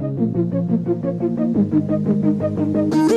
Thank you.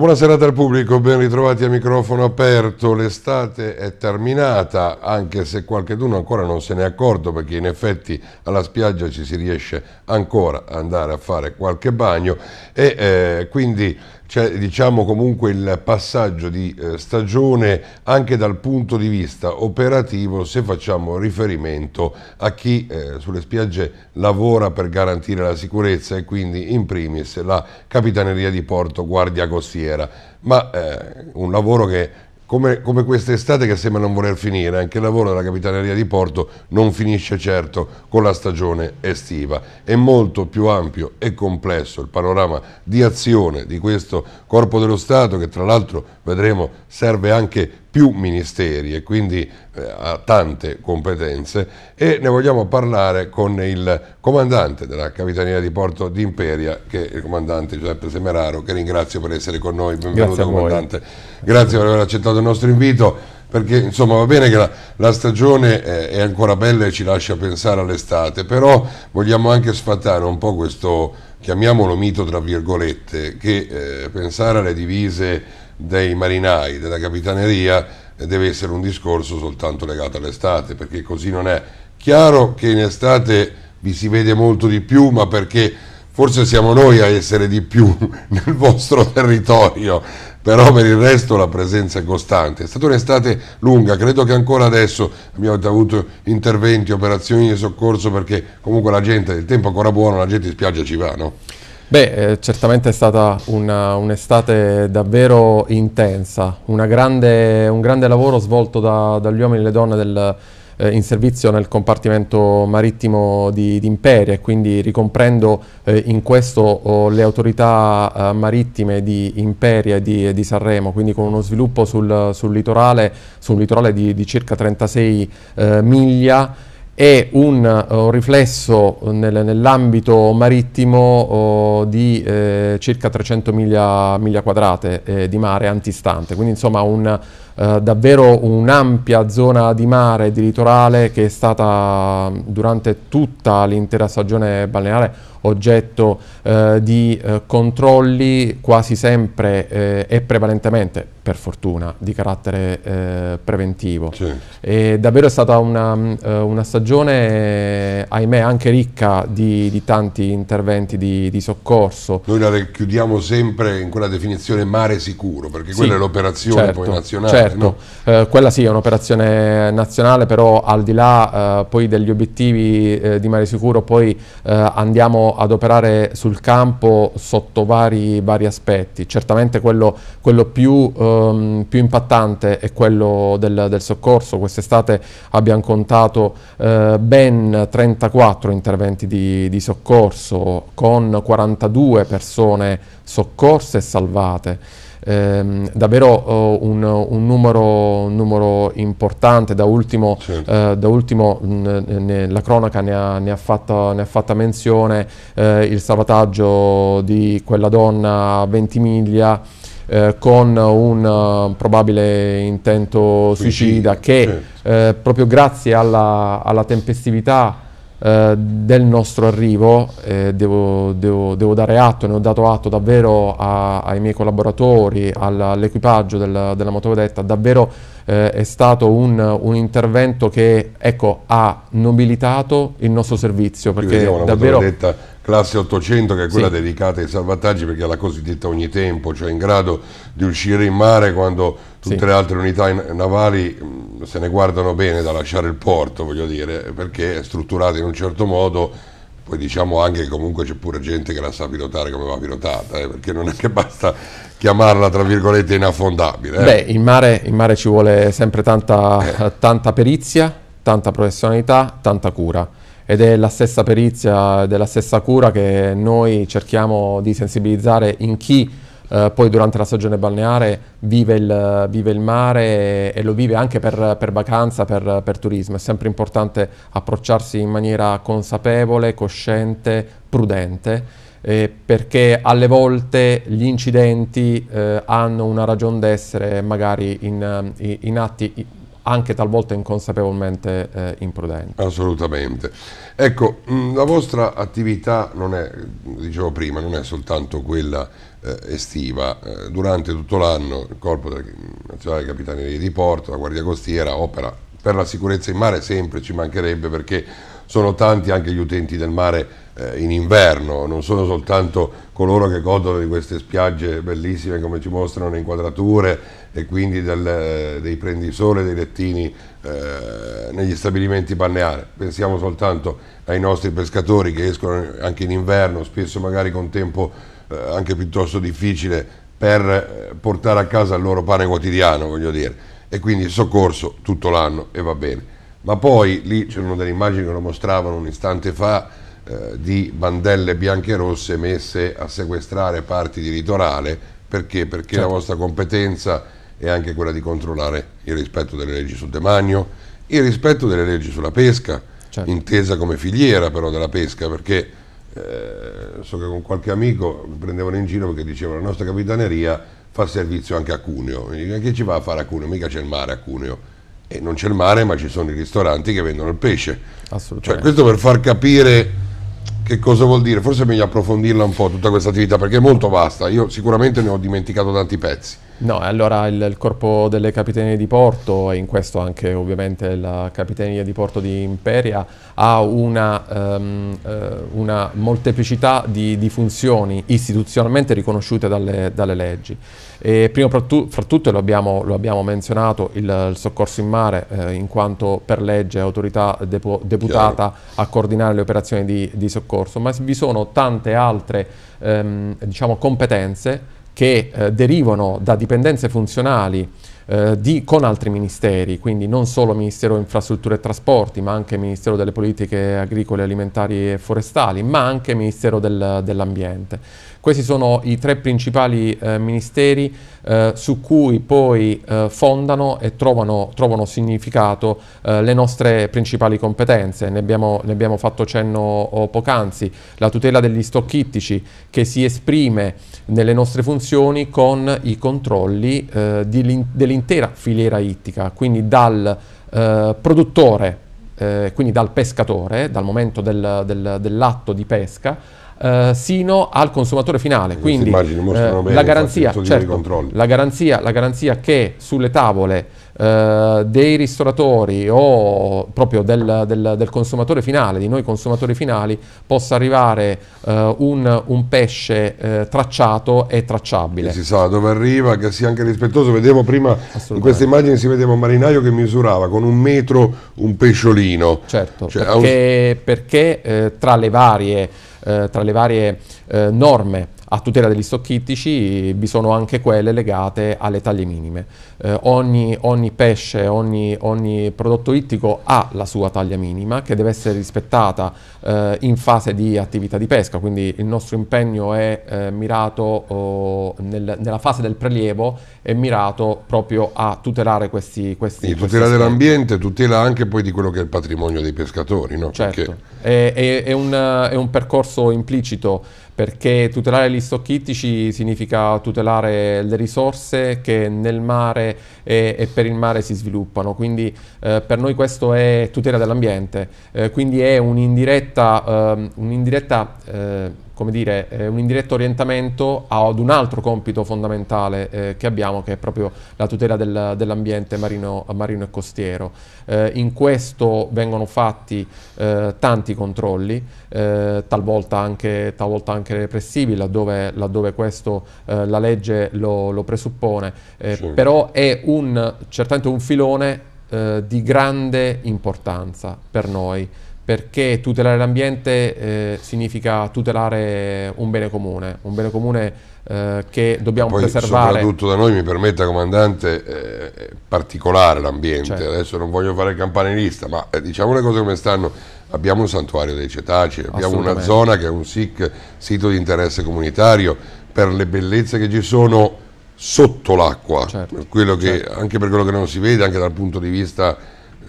Una buona serata al pubblico, ben ritrovati a microfono aperto, l'estate è terminata, anche se qualcuno ancora non se n'è accorto perché in effetti alla spiaggia ci si riesce ancora ad andare a fare qualche bagno e eh, quindi c'è diciamo comunque il passaggio di eh, stagione anche dal punto di vista operativo se facciamo riferimento a chi eh, sulle spiagge lavora per garantire la sicurezza e quindi in primis la Capitaneria di Porto Guardia Costiera, ma eh, un lavoro che come, come estate che sembra non voler finire, anche il lavoro della Capitaneria di Porto non finisce certo con la stagione estiva. È molto più ampio e complesso il panorama di azione di questo Corpo dello Stato che tra l'altro vedremo serve anche più ministeri e quindi eh, ha tante competenze e ne vogliamo parlare con il comandante della Capitania di Porto di Imperia, che è il comandante Giuseppe Semeraro, che ringrazio per essere con noi, benvenuto Grazie comandante. Grazie per aver accettato il nostro invito perché insomma va bene che la, la stagione eh, è ancora bella e ci lascia pensare all'estate, però vogliamo anche sfatare un po' questo, chiamiamolo mito tra virgolette, che eh, pensare alle divise dei marinai, della capitaneria, deve essere un discorso soltanto legato all'estate, perché così non è. Chiaro che in estate vi si vede molto di più, ma perché forse siamo noi a essere di più nel vostro territorio, però per il resto la presenza è costante. È stata un'estate lunga, credo che ancora adesso abbiamo avuto interventi, operazioni di soccorso, perché comunque la gente, il tempo è ancora buono, la gente in spiaggia ci va, no? Beh, eh, certamente è stata un'estate davvero intensa, grande, un grande lavoro svolto da, dagli uomini e le donne del, eh, in servizio nel compartimento marittimo di, di Imperia e quindi ricomprendo eh, in questo oh, le autorità eh, marittime di Imperia e di, di, Sanremo, quindi con uno sviluppo sul, sul litorale, su litorale di, di circa 36 eh, miglia è un uh, riflesso nel, nell'ambito marittimo uh, di eh, circa 300 miglia, miglia quadrate eh, di mare antistante, quindi insomma un eh, davvero un'ampia zona di mare di litorale che è stata durante tutta l'intera stagione balneare oggetto eh, di eh, controlli quasi sempre eh, e prevalentemente, per fortuna, di carattere eh, preventivo. Certo. E davvero è stata una, eh, una stagione, ahimè, anche ricca di, di tanti interventi di, di, soccorso. Noi la chiudiamo sempre in quella definizione mare sicuro, perché quella è l'operazione certo, nazionale. Certo Certo, eh, no? eh, quella sì è un'operazione nazionale, però al di là eh, poi degli obiettivi eh, di Mare Sicuro, poi eh, andiamo ad operare sul campo sotto vari, vari aspetti. Certamente quello, quello più, ehm, più, impattante è quello del, del soccorso. Quest'estate abbiamo contato eh, ben 34 interventi di, di soccorso con 42 persone soccorse e salvate ehm, davvero oh, un, un, numero, un, numero, importante, da ultimo, certo. da ultimo ne, la cronaca ne ha, ne ha, fatta, ne ha fatta, menzione, eh, il salvataggio di quella donna a Ventimiglia, eh, con un uh, probabile intento suicida, suicida che certo. eh, proprio grazie alla, alla tempestività eh, del nostro arrivo, eh, devo, devo, devo, dare atto, ne ho dato atto davvero a, ai miei collaboratori, all'equipaggio del, della motovedetta, davvero eh, è stato un, un intervento che ecco, ha nobilitato il nostro servizio. Perché una davvero... motovedetta classe 800 che è quella sì. dedicata ai salvataggi perché è la cosiddetta ogni tempo, cioè in grado di uscire in mare quando Tutte sì. le altre unità navali se ne guardano bene da lasciare il porto, voglio dire, perché è strutturata in un certo modo, poi diciamo anche che comunque c'è pure gente che la sa pilotare come va pilotata, eh, perché non è che basta chiamarla tra virgolette inaffondabile. Eh. Beh, in mare, in mare, ci vuole sempre tanta, eh. tanta, perizia, tanta professionalità, tanta cura. Ed è la stessa perizia, della stessa cura che noi cerchiamo di sensibilizzare in chi eh, poi durante la stagione balneare vive il, vive il mare e, e, lo vive anche per, per vacanza, per, per, turismo. È sempre importante approcciarsi in maniera consapevole, cosciente, prudente, eh, perché alle volte gli incidenti eh, hanno una ragione d'essere magari in, eh, in atti anche talvolta inconsapevolmente eh, imprudenti. Assolutamente. Ecco, mm, la vostra attività non è, dicevo prima, non è soltanto quella eh, estiva. Eh, durante tutto l'anno il Corpo Nazionale dei Capitaneria di Porto, la Guardia Costiera, opera per la sicurezza in mare sempre, ci mancherebbe perché sono tanti anche gli utenti del mare eh, in inverno, non sono soltanto coloro che godono di queste spiagge bellissime come ci mostrano le inquadrature e quindi del, dei prendisole, dei lettini eh, negli stabilimenti balneari. Pensiamo soltanto ai nostri pescatori che escono anche in inverno, spesso magari con tempo eh, anche piuttosto difficile per eh, portare a casa il loro pane quotidiano, voglio dire. E quindi il soccorso tutto l'anno e va bene. Ma poi lì c'erano delle immagini che lo mostravano un istante fa eh, di bandelle bianche e rosse messe a sequestrare parti di litorale perché? Perché certo. la vostra competenza è anche quella di controllare il rispetto delle leggi sul demanio, il rispetto delle leggi sulla pesca, certo. intesa come filiera però della pesca, perché eh, so che con qualche amico prendevano in giro perché dicevano la nostra capitaneria fa servizio anche a Cuneo, dico, che ci va a fare a Cuneo? Mica c'è il mare a Cuneo. E non c'è il mare ma ci sono i ristoranti che vendono il pesce. Cioè, questo per far capire che cosa vuol dire, forse è meglio approfondirla un po' tutta questa attività perché è molto vasta, io sicuramente ne ho dimenticato tanti pezzi. No, allora il, il corpo delle capitanie di porto e in questo anche ovviamente la capitania di porto di Imperia ha una, um, uh, una molteplicità di, di, funzioni istituzionalmente riconosciute dalle, dalle leggi. E prima fra tutto, lo abbiamo, lo abbiamo menzionato, il, il, soccorso in mare, eh, in quanto per legge è autorità depo, deputata a coordinare le operazioni di, di soccorso, ma vi sono tante altre ehm, diciamo, competenze che eh, derivano da dipendenze funzionali eh, di, con altri ministeri, quindi non solo Ministero Infrastrutture e Trasporti, ma anche Ministero delle Politiche Agricole, Alimentari e Forestali, ma anche Ministero del, dell'Ambiente. Questi sono i tre principali eh, ministeri eh, su cui poi eh, fondano e trovano, trovano significato eh, le nostre principali competenze. Ne abbiamo, ne abbiamo fatto cenno oh, poc'anzi, la tutela degli stock ittici che si esprime nelle nostre funzioni con i controlli eh, dell'intera filiera ittica, quindi dal eh, produttore eh, quindi dal pescatore, dal momento del, del, dell'atto di pesca, eh, sino al consumatore finale. Quindi eh, la, garanzia, certo, la, garanzia, la garanzia che sulle tavole eh, dei ristoratori o proprio del, del, del, consumatore finale, di noi consumatori finali, possa arrivare eh, un, un, pesce eh, tracciato e tracciabile. Che si sa dove arriva, che sia anche rispettoso. Vediamo prima, in queste immagini si vedeva un marinaio che misurava con un metro un pesciolino. Certo, cioè, perché, un... perché tra le varie... Eh, tra le varie eh, norme a tutela degli stocchittici vi sono anche quelle legate alle taglie minime. Eh, ogni, ogni, pesce, ogni, ogni, prodotto ittico ha la sua taglia minima che deve essere rispettata eh, in fase di attività di pesca, quindi il nostro impegno è eh, mirato oh, nel, nella fase del prelievo, è mirato proprio a tutelare questi... questi e tutela dell'ambiente, tutela anche poi di quello che è il patrimonio dei pescatori, no? Certo, Perché... è, è, è, un, è un percorso implicito perché tutelare gli stock ittici significa tutelare le risorse che nel mare e, e per il mare si sviluppano, quindi eh, per noi questo è tutela dell'ambiente, eh, quindi è un'indiretta, ehm, eh, un come dire, eh, un indiretto orientamento ad un altro compito fondamentale eh, che abbiamo, che è proprio la tutela del, dell'ambiente marino, marino, e costiero. Eh, in questo vengono fatti eh, tanti controlli, eh, talvolta, anche, talvolta anche repressivi, laddove, laddove questo eh, la legge lo, lo presuppone, sì. però è un, certamente un filone di grande importanza per noi perché tutelare l'ambiente eh, significa tutelare un bene comune, un bene comune eh, che dobbiamo Poi, preservare. Soprattutto da noi mi permetta, comandante, eh, particolare l'ambiente. Certo. Adesso non voglio fare campanilista, ma eh, diciamo le cose come stanno. Abbiamo un santuario dei cetacei, abbiamo una zona che è un SIC, sito di interesse comunitario, per le bellezze che ci sono sotto l'acqua, certo. certo. anche per quello che non si vede, anche dal punto di vista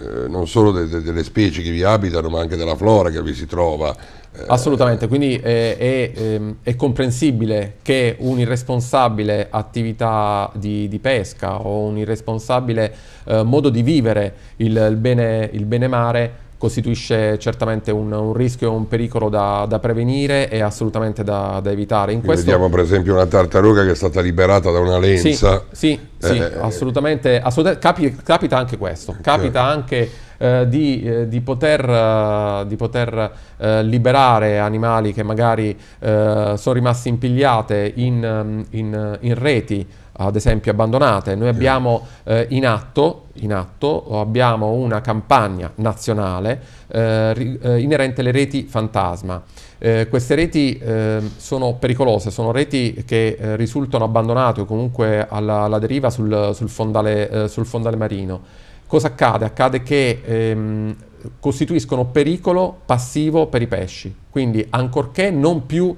eh, non solo de, de, delle specie che vi abitano, ma anche della flora che vi si trova. Eh. Assolutamente, quindi è, è, ehm, è, comprensibile che un'irresponsabile attività di, di pesca o un irresponsabile eh, modo di vivere il, il, bene, il bene mare costituisce certamente un, un rischio, un pericolo da, da prevenire e assolutamente da, da evitare. Questo... Vediamo per esempio una tartaruga che è stata liberata da una lenza. Sì, sì, eh, sì eh, assolutamente, assolutamente capi, capita anche questo, capita certo. anche eh, di, eh, di, poter, eh, di poter eh, liberare animali che magari sono rimasti impigliate in, mm, in, in reti ad esempio abbandonate. Noi abbiamo eh, in, atto, in atto abbiamo una campagna nazionale eh, eh inerente alle reti fantasma. Eh, queste reti ehm, sono pericolose, sono reti che eh, risultano abbandonate o comunque alla, alla deriva sul, sul, fondale, eh, sul, fondale, marino. Cosa accade? Accade che ehm, costituiscono pericolo passivo per i pesci, quindi ancorché non più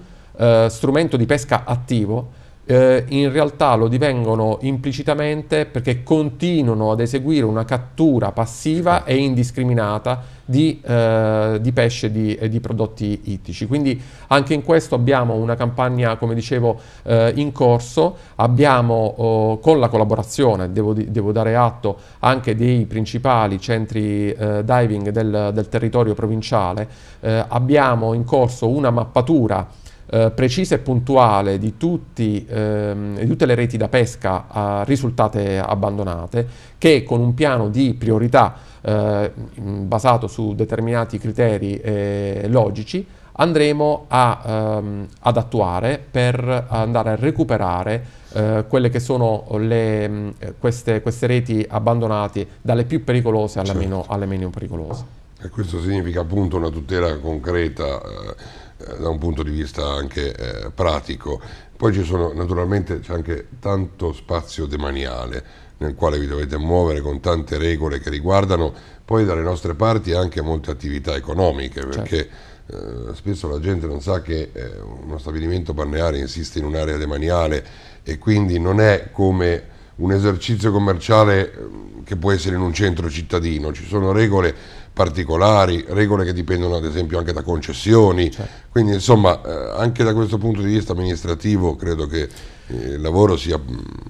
strumento di pesca attivo, eh, in realtà lo divengono implicitamente perché continuano ad eseguire una cattura passiva e indiscriminata di, eh, di pesce e di, di, prodotti ittici. Quindi anche in questo abbiamo una campagna, come dicevo, eh, in corso, abbiamo oh, con la collaborazione, devo, devo, dare atto, anche dei principali centri eh, diving del, del territorio provinciale, eh, abbiamo in corso una mappatura eh, precisa e puntuale di, tutti, ehm, di, tutte le reti da pesca eh, risultate abbandonate, che con un piano di priorità eh, basato su determinati criteri eh, logici andremo a, ehm, ad attuare per andare a recuperare eh, quelle che sono le, queste, queste, reti abbandonate dalle più pericolose alle, certo. meno, alle meno, pericolose. E questo significa appunto una tutela concreta eh, da un punto di vista anche eh, pratico. Poi ci sono naturalmente c'è anche tanto spazio demaniale nel quale vi dovete muovere con tante regole che riguardano poi dalle nostre parti anche molte attività economiche, certo. perché certo. eh, spesso la gente non sa che eh, uno stabilimento balneare insiste in un'area demaniale e quindi non è come un esercizio commerciale ehm, che può essere in un centro cittadino, ci sono regole particolari, regole che dipendono ad esempio anche da concessioni, certo. quindi insomma eh, anche da questo punto di vista amministrativo credo che eh, il lavoro sia mm,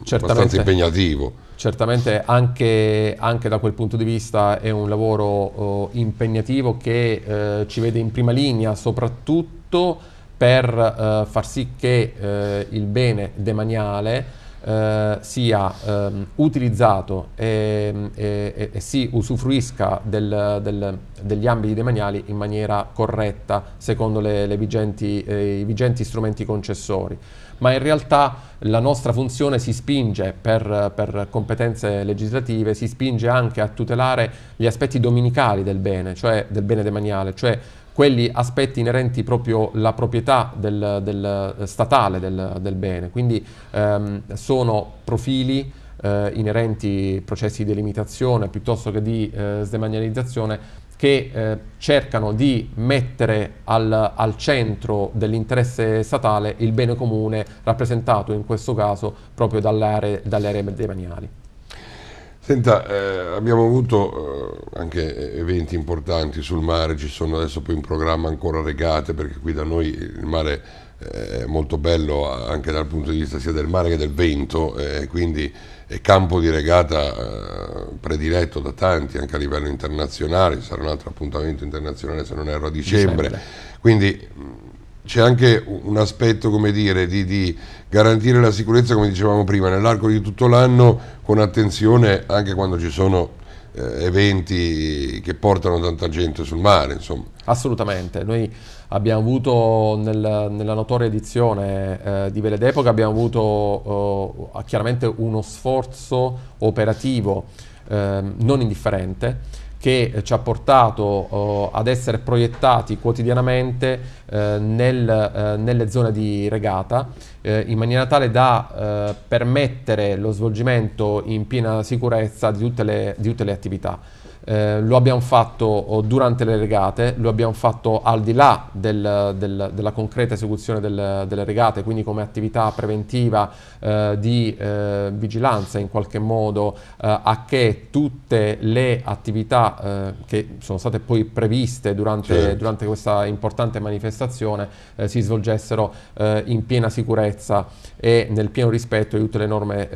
certamente, abbastanza impegnativo. Certamente anche, anche, da quel punto di vista è un lavoro oh, impegnativo che eh, ci vede in prima linea soprattutto per eh, far sì che eh, il bene demaniale eh, sia ehm, utilizzato e, e, e, si usufruisca del, del, degli ambiti demaniali in maniera corretta secondo le, le vigenti, eh, i vigenti strumenti concessori. Ma in realtà la nostra funzione si spinge per, per, competenze legislative, si spinge anche a tutelare gli aspetti dominicali del bene, cioè del bene demaniale, cioè quelli aspetti inerenti proprio alla proprietà del, del eh, statale del, del, bene, quindi ehm, sono profili eh, inerenti processi di delimitazione piuttosto che di eh, sdemanializzazione che eh, cercano di mettere al, al centro dell'interesse statale il bene comune rappresentato in questo caso proprio dalle aree, dalle aree demaniali. Senta, eh, abbiamo avuto eh, anche eventi importanti sul mare, ci sono adesso poi in programma ancora regate perché qui da noi il mare eh, è molto bello anche dal punto di vista sia del mare che del vento, eh, quindi è campo di regata eh, prediletto da tanti anche a livello internazionale, ci sarà un altro appuntamento internazionale se non erro a dicembre. quindi mm, c'è anche un aspetto, come dire, di, di garantire la sicurezza, come dicevamo prima, nell'arco di tutto l'anno, con attenzione anche quando ci sono eh, eventi che portano tanta gente sul mare. Insomma. Assolutamente, noi abbiamo avuto nel, nella notoria edizione eh, di Vele d'Epoca, abbiamo avuto eh, chiaramente uno sforzo operativo ehm, non indifferente che eh, ci ha portato oh, ad essere proiettati quotidianamente eh, nel, eh, nelle zone di regata eh, in maniera tale da eh, permettere lo svolgimento in piena sicurezza di tutte le, di tutte le attività. Eh, lo abbiamo fatto durante le regate, lo abbiamo fatto al di là del, del, della concreta esecuzione del, delle regate, quindi come attività preventiva eh, di eh, vigilanza in qualche modo eh, a che tutte le attività eh, che sono state poi previste durante, certo. durante questa importante manifestazione eh, si svolgessero in piena sicurezza e nel pieno rispetto di tutte le norme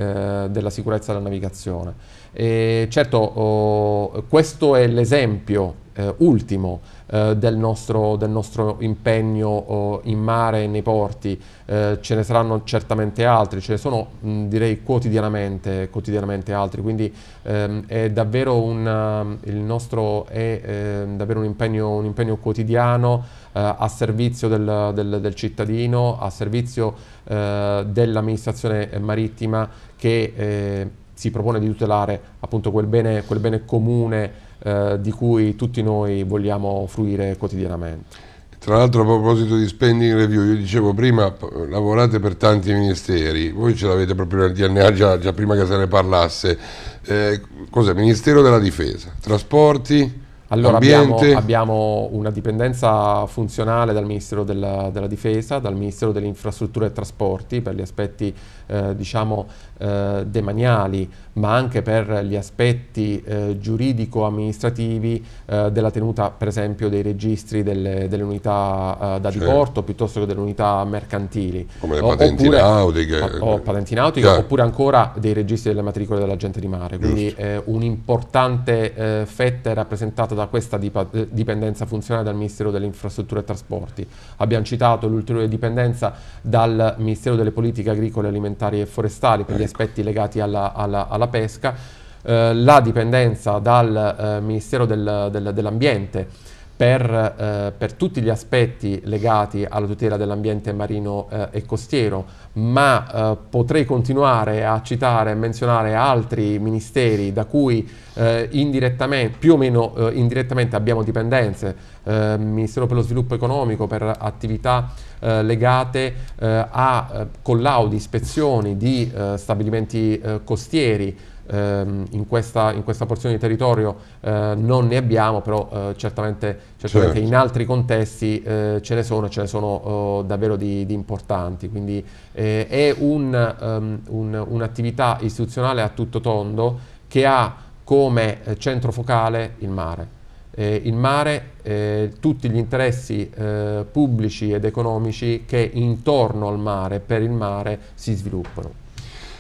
della sicurezza della navigazione. E certo, oh, questo è l'esempio eh, ultimo eh, del, nostro, del, nostro, impegno oh, in mare e nei porti, eh, ce ne saranno certamente altri, ce ne sono mh, direi quotidianamente, quotidianamente altri, quindi ehm, è davvero un, eh, il nostro è, ehm, davvero un impegno, un impegno quotidiano eh, a servizio del, del, del, cittadino, a servizio eh, dell'amministrazione marittima che si propone di tutelare appunto quel bene, quel bene comune eh, di cui tutti noi vogliamo fruire quotidianamente. Tra l'altro a proposito di spending review, io dicevo prima lavorate per tanti ministeri, voi ce l'avete proprio nel DNA già, già prima che se ne parlasse, eh, cos'è? Ministero della Difesa, Trasporti, allora abbiamo, abbiamo, una dipendenza funzionale dal Ministero della, della, Difesa, dal Ministero delle Infrastrutture e Trasporti per gli aspetti eh, diciamo, eh, demaniali ma anche per gli aspetti eh, giuridico-amministrativi eh, della tenuta per esempio dei registri delle, delle unità eh, da diporto piuttosto che delle unità mercantili. Come le o, patenti oppure, nautiche. O, o patenti nautiche Chiaro. oppure ancora dei registri delle matricole della gente di mare. Quindi un'importante eh, fetta è rappresentata da questa eh, dipendenza funzionale dal Ministero delle Infrastrutture e Trasporti. Abbiamo citato l'ulteriore dipendenza dal Ministero delle Politiche Agricole, Alimentari e Forestali per ecco. gli aspetti legati alla, alla, alla alla pesca, eh, la dipendenza dal eh, Ministero del, del, dell'Ambiente per, eh, per, tutti gli aspetti legati alla tutela dell'ambiente marino eh, e costiero, ma eh, potrei continuare a citare e menzionare altri ministeri da cui eh, più o meno eh, indirettamente abbiamo dipendenze, eh, Ministero per lo Sviluppo Economico per attività eh, legate a collaudi, ispezioni di stabilimenti costieri, ehm, in, questa, in, questa, porzione di territorio eh, non ne abbiamo, però eh, certamente, certamente certo. in altri contesti eh, ce ne sono e ce ne sono oh, davvero di, di, importanti. Quindi eh, è un, um, un, un'attività istituzionale a tutto tondo che ha come eh, centro focale il mare. Eh, il mare, eh, tutti gli interessi eh, pubblici ed economici che intorno al mare, per il mare, si sviluppano.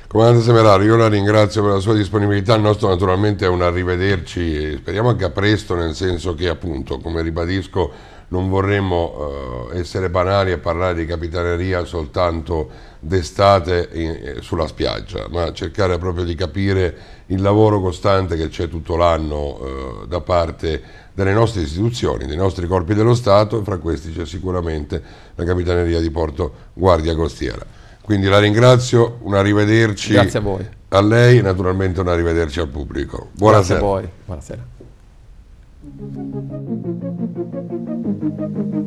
Comandante Semeraro, io la ringrazio per la sua disponibilità, il nostro naturalmente è un arrivederci, speriamo anche a presto, nel senso che appunto, come ribadisco, non vorremmo eh, essere banali e parlare di capitaneria soltanto d'estate eh, sulla spiaggia, ma cercare proprio di capire il lavoro costante che c'è tutto l'anno eh, da parte delle nostre istituzioni, dei nostri corpi dello Stato e fra questi c'è sicuramente la capitaneria di Porto Guardia Costiera. Quindi la ringrazio, un arrivederci. Grazie a voi. A lei naturalmente un arrivederci al pubblico. Buonasera. Grazie a voi. Buonasera.